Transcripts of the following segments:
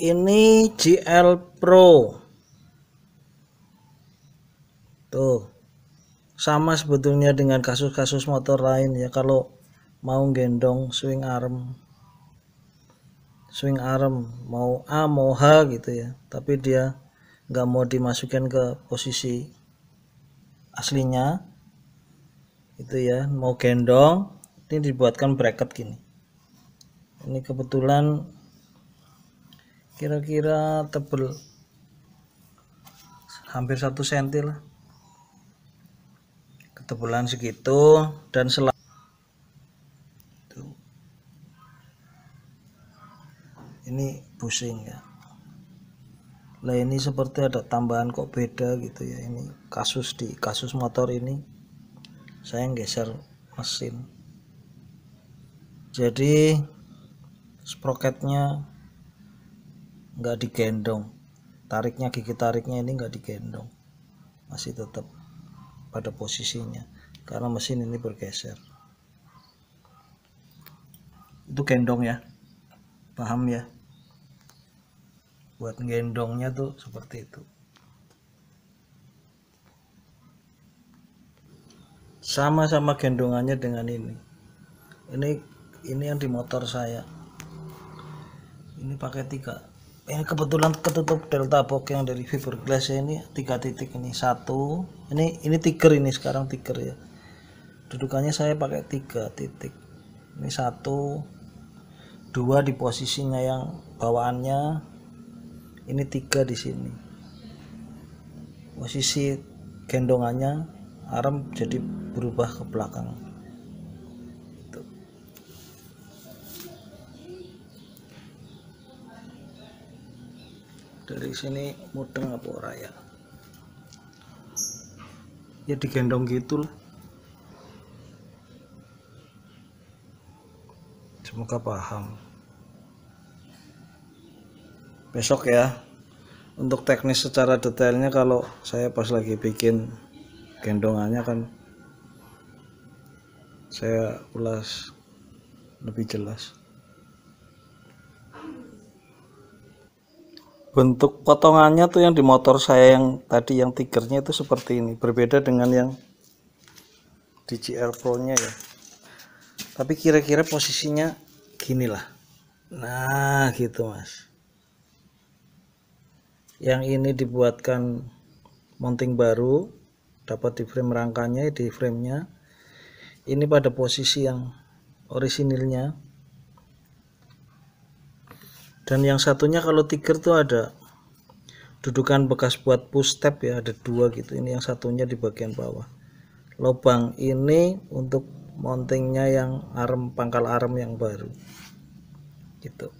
ini GL Pro tuh sama sebetulnya dengan kasus-kasus motor lain ya kalau mau gendong swing arm swing arm mau A mau H gitu ya tapi dia nggak mau dimasukkan ke posisi aslinya itu ya mau gendong ini dibuatkan bracket gini ini kebetulan kira-kira tebel hampir satu senti lah ketebalan segitu dan selalu ini pusing ya lah ini seperti ada tambahan kok beda gitu ya ini kasus di kasus motor ini saya geser mesin jadi sproketnya nggak digendong tariknya gigi tariknya ini nggak digendong masih tetap pada posisinya karena mesin ini bergeser itu gendong ya paham ya buat gendongnya tuh seperti itu sama-sama gendongannya dengan ini ini ini yang di motor saya ini pakai tiga ini kebetulan ketutup delta box yang dari fiberglass ya ini tiga titik ini satu ini ini tiger ini sekarang tiger ya dudukannya saya pakai tiga titik ini satu dua di posisinya yang bawaannya ini tiga di sini posisi gendongannya arm jadi berubah ke belakang dari sini mudeng apa ora ya ya digendong gitu lah semoga paham besok ya untuk teknis secara detailnya kalau saya pas lagi bikin gendongannya kan saya ulas lebih jelas bentuk potongannya tuh yang di motor saya yang tadi yang tigernya itu seperti ini berbeda dengan yang di DJR Pro nya ya tapi kira-kira posisinya gini lah nah gitu mas yang ini dibuatkan mounting baru dapat di frame rangkanya di frame nya ini pada posisi yang orisinilnya dan yang satunya kalau tiger tuh ada dudukan bekas buat push step ya ada dua gitu ini yang satunya di bagian bawah lubang ini untuk mountingnya yang arm pangkal arm yang baru gitu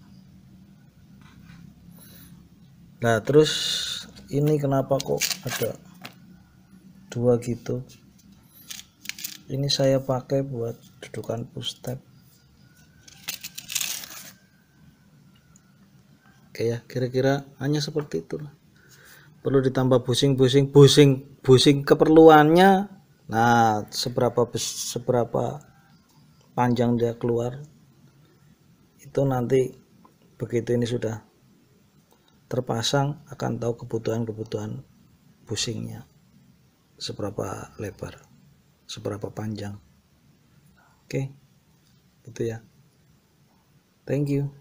nah terus ini kenapa kok ada dua gitu ini saya pakai buat dudukan push step Oke ya, kira-kira hanya seperti itu. Perlu ditambah pusing-pusing, pusing-pusing keperluannya. Nah, seberapa seberapa panjang dia keluar itu nanti begitu ini sudah terpasang akan tahu kebutuhan-kebutuhan pusingnya seberapa lebar, seberapa panjang. Oke. Okay. itu ya. Thank you.